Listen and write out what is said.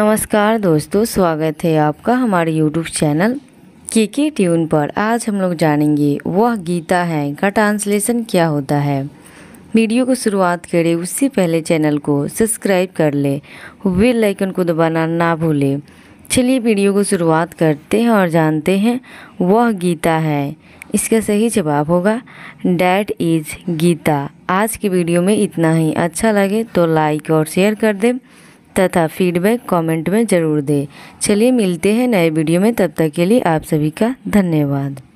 नमस्कार दोस्तों स्वागत है आपका हमारे यूट्यूब चैनल के के ट्यून पर आज हम लोग जानेंगे वह गीता है का ट्रांसलेशन क्या होता है वीडियो को शुरुआत करें उससे पहले चैनल को सब्सक्राइब कर ले बेल आइकन को दबाना ना भूलें चलिए वीडियो को शुरुआत करते हैं और जानते हैं वह गीता है इसका सही जवाब होगा डैट इज़ गीता आज की वीडियो में इतना ही अच्छा लगे तो लाइक और शेयर कर दें तथा फीडबैक कमेंट में ज़रूर दें चलिए मिलते हैं नए वीडियो में तब तक के लिए आप सभी का धन्यवाद